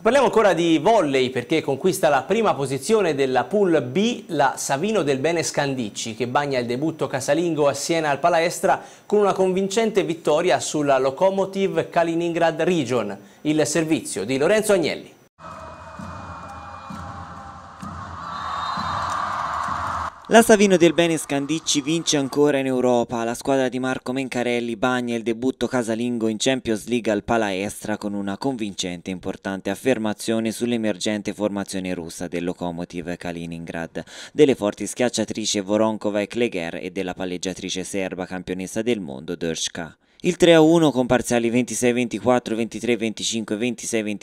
Parliamo ancora di volley perché conquista la prima posizione della Pool B la Savino del Bene Scandicci che bagna il debutto casalingo a Siena al Palaestra con una convincente vittoria sulla Locomotive Kaliningrad Region. Il servizio di Lorenzo Agnelli. La Savino del Bene Scandicci vince ancora in Europa. La squadra di Marco Mencarelli bagna il debutto casalingo in Champions League al Palaestra con una convincente e importante affermazione sull'emergente formazione russa del Lokomotiv Kaliningrad, delle forti schiacciatrici Voronkova e Kleger e della palleggiatrice serba campionessa del mondo Dershka. Il 3 a 1 con parziali 26-24, 23-25,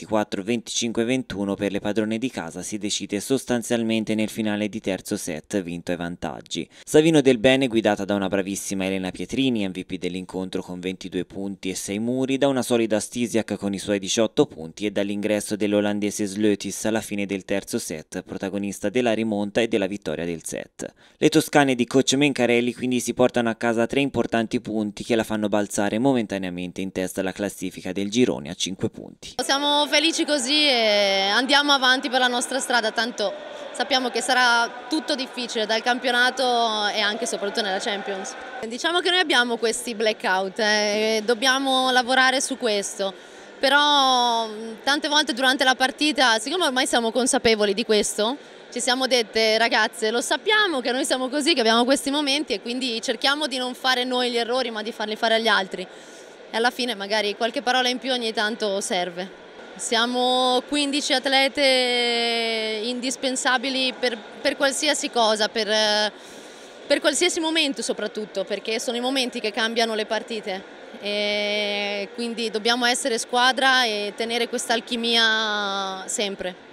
26-24, 25-21 per le padrone di casa si decide sostanzialmente nel finale di terzo set vinto ai vantaggi. Savino Del Bene guidata da una bravissima Elena Pietrini, MVP dell'incontro con 22 punti e 6 muri, da una solida Stisiak con i suoi 18 punti e dall'ingresso dell'olandese Slötis alla fine del terzo set, protagonista della rimonta e della vittoria del set. Le toscane di coach Mencarelli quindi si portano a casa tre importanti punti che la fanno balzare restare momentaneamente in testa alla classifica del girone a 5 punti. Siamo felici così e andiamo avanti per la nostra strada, tanto sappiamo che sarà tutto difficile dal campionato e anche soprattutto nella Champions. Diciamo che noi abbiamo questi blackout eh, e dobbiamo lavorare su questo però mm, tante volte durante la partita, siccome ormai siamo consapevoli di questo, ci siamo dette ragazze lo sappiamo che noi siamo così, che abbiamo questi momenti e quindi cerchiamo di non fare noi gli errori ma di farli fare agli altri e alla fine magari qualche parola in più ogni tanto serve. Siamo 15 atlete indispensabili per, per qualsiasi cosa, per, per qualsiasi momento soprattutto, perché sono i momenti che cambiano le partite e quindi dobbiamo essere squadra e tenere questa alchimia sempre.